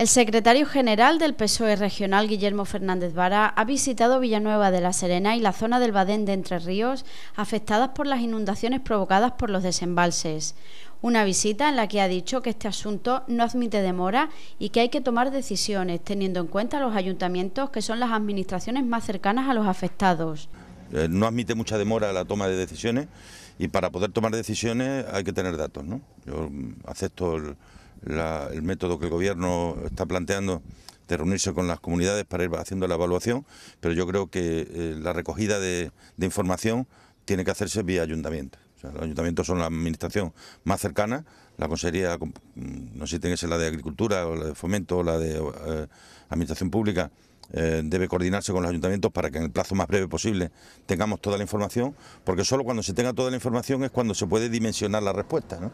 El secretario general del PSOE regional, Guillermo Fernández Vara, ha visitado Villanueva de la Serena y la zona del Badén de Entre Ríos, afectadas por las inundaciones provocadas por los desembalses. Una visita en la que ha dicho que este asunto no admite demora y que hay que tomar decisiones, teniendo en cuenta los ayuntamientos, que son las administraciones más cercanas a los afectados. Eh, no admite mucha demora la toma de decisiones y para poder tomar decisiones hay que tener datos. ¿no? Yo mm, acepto el, la, el método que el gobierno está planteando de reunirse con las comunidades para ir haciendo la evaluación, pero yo creo que eh, la recogida de, información tiene que hacerse vía ayuntamiento. los ayuntamientos son la administración más cercana, la consejería, mm, no sé si tenga que la de Agricultura o la de Fomento o la de eh, Administración Pública, eh, debe coordinarse con los ayuntamientos para que en el plazo más breve posible tengamos toda la información, porque solo cuando se tenga toda la información es cuando se puede dimensionar la respuesta. ¿no?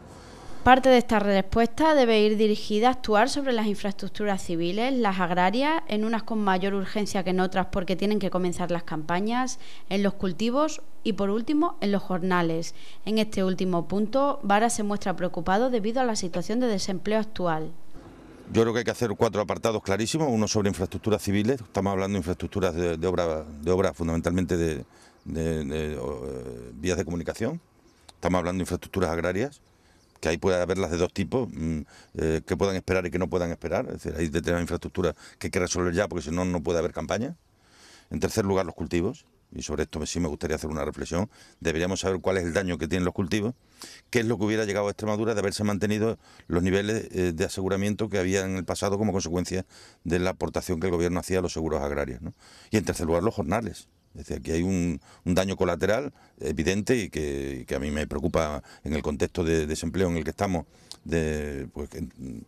Parte de esta respuesta debe ir dirigida a actuar sobre las infraestructuras civiles, las agrarias, en unas con mayor urgencia que en otras porque tienen que comenzar las campañas, en los cultivos y por último en los jornales. En este último punto, Vara se muestra preocupado debido a la situación de desempleo actual. Yo creo que hay que hacer cuatro apartados clarísimos, uno sobre infraestructuras civiles, estamos hablando de infraestructuras de, obra, fundamentalmente de, eh, vías de comunicación, estamos hablando de infraestructuras agrarias, que ahí puede haberlas de dos tipos, mm, eh, que puedan esperar y que no puedan esperar. Es decir, hay determinadas infraestructuras que hay que resolver ya, porque si no, no puede haber campaña. En tercer lugar, los cultivos. Y sobre esto sí me gustaría hacer una reflexión. Deberíamos saber cuál es el daño que tienen los cultivos, qué es lo que hubiera llegado a Extremadura de haberse mantenido los niveles eh, de aseguramiento que había en el pasado como consecuencia de la aportación que el gobierno hacía a los seguros agrarios. Y en tercer lugar, los jornales. Es decir, que hay un, daño colateral evidente y que, a mí me preocupa en el contexto de desempleo en el que estamos. Pues,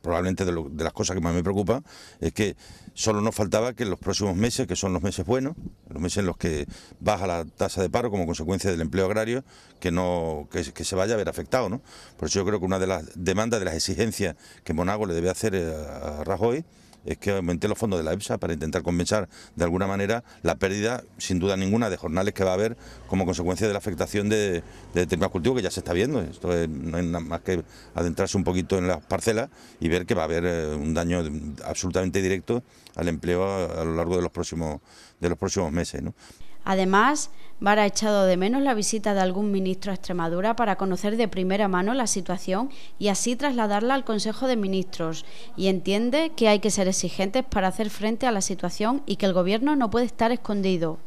probablemente de, las cosas que más me preocupa es que solo nos faltaba que en los próximos meses, que son los meses buenos, los meses en los que baja la tasa de paro como consecuencia del empleo agrario, que no que, se vaya a ver afectado. Por eso yo creo que una de las demandas, de las exigencias que Monago le debe hacer a Rajoy es que aumente los fondos de la EPSA para intentar compensar de alguna manera la pérdida, sin duda ninguna, de jornales que va a haber como consecuencia de la afectación de, de determinados cultivos que ya se está viendo. Esto no es nada más que adentrarse un poquito en las parcelas y ver que va a haber eh, un daño absolutamente directo al empleo a, lo largo de los próximos, de los próximos meses. ¿no? Además, Vara ha echado de menos la visita de algún ministro a Extremadura para conocer de primera mano la situación y así trasladarla al Consejo de Ministros y entiende que hay que ser exigentes para hacer frente a la situación y que el Gobierno no puede estar escondido.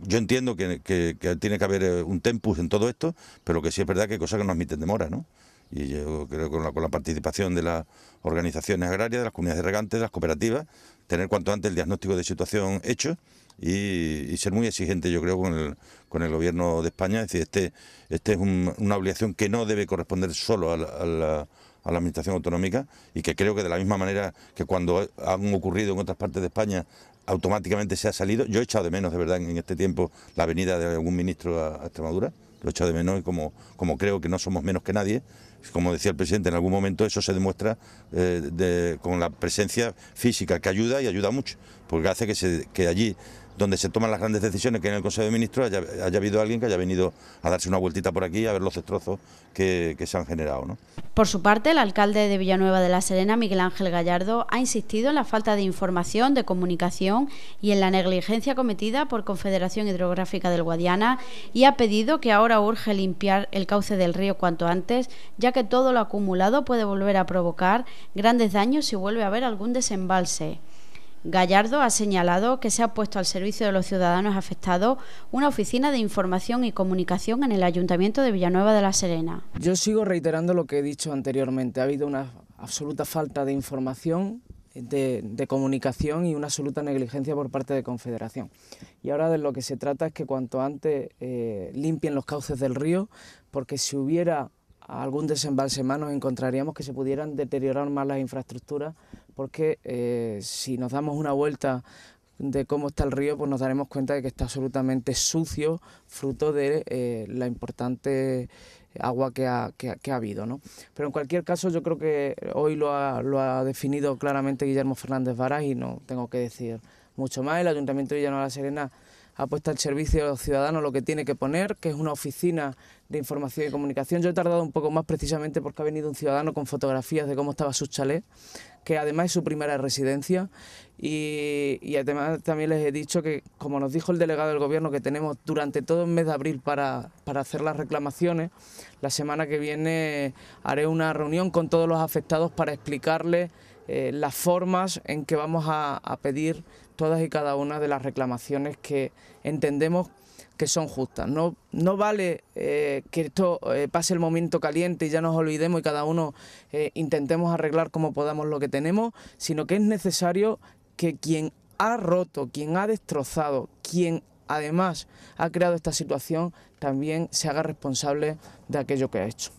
Yo entiendo que, tiene que haber eh, un tempus en todo esto, pero que sí es verdad que hay cosas que nos admiten demora, ¿no? Y yo creo que con la, con la participación de las organizaciones agrarias, de las comunidades de regantes, de las cooperativas, tener cuanto antes el diagnóstico de situación hecho y, ser muy exigente, yo creo, con el, con el gobierno de España. Es decir, este, este es una obligación que no debe corresponder solo a la, la Administración Autonómica y que creo que de la misma manera que cuando han ocurrido en otras partes de España automáticamente se ha salido. Yo he echado de menos, de verdad, en este tiempo la venida de algún ministro a, Extremadura, lo he echado de menos y como, como creo que no somos menos que nadie, como decía el presidente, en algún momento eso se demuestra eh, con la presencia física, que ayuda y ayuda mucho, porque hace que, allí donde se toman las grandes decisiones, que en el Consejo de Ministros haya, habido alguien que haya venido a darse una vueltita por aquí a ver los destrozos que, se han generado. ¿no? Por su parte, el alcalde de Villanueva de la Serena, Miguel Ángel Gallardo, ha insistido en la falta de información, de comunicación y en la negligencia cometida por Confederación Hidrográfica del Guadiana y ha pedido que ahora urge limpiar el cauce del río cuanto antes, que todo lo acumulado puede volver a provocar grandes daños si vuelve a haber algún desembalse. Gallardo ha señalado que se ha puesto al servicio de los ciudadanos afectados una oficina de información y comunicación en el Ayuntamiento de Villanueva de la Serena. Yo sigo reiterando lo que he dicho anteriormente. Ha habido una absoluta falta de información, de, comunicación y una absoluta negligencia por parte de Confederación. Y ahora de lo que se trata es que cuanto antes eh, limpien los cauces del río, porque si hubiera algún desembalse más nos encontraríamos que se pudieran deteriorar más las infraestructuras, porque eh, si nos damos una vuelta de cómo está el río, pues nos daremos cuenta de que está absolutamente sucio, fruto de eh, la importante agua que ha, habido. ¿no? Pero en cualquier caso, yo creo que hoy lo ha, lo ha definido claramente Guillermo Fernández Varas y no tengo que decir mucho más. El Ayuntamiento de Villanueva la Serena ha puesto al servicio de los ciudadanos lo que tiene que poner, que es una oficina de información y comunicación. Yo he tardado un poco más precisamente porque ha venido un ciudadano con fotografías de cómo estaba su chalet, que además es su primera residencia. Y, además también les he dicho que, como nos dijo el delegado del gobierno, que tenemos durante todo el mes de abril para, hacer las reclamaciones, la semana que viene haré una reunión con todos los afectados para explicarles eh, las formas en que vamos a pedir todas y cada una de las reclamaciones que entendemos que son justas. No, no vale eh, que esto eh, pase el momento caliente y ya nos olvidemos y cada uno eh, intentemos arreglar como podamos lo que tenemos, sino que es necesario que quien ha roto, quien ha destrozado, quien además ha creado esta situación, también se haga responsable de aquello que ha hecho.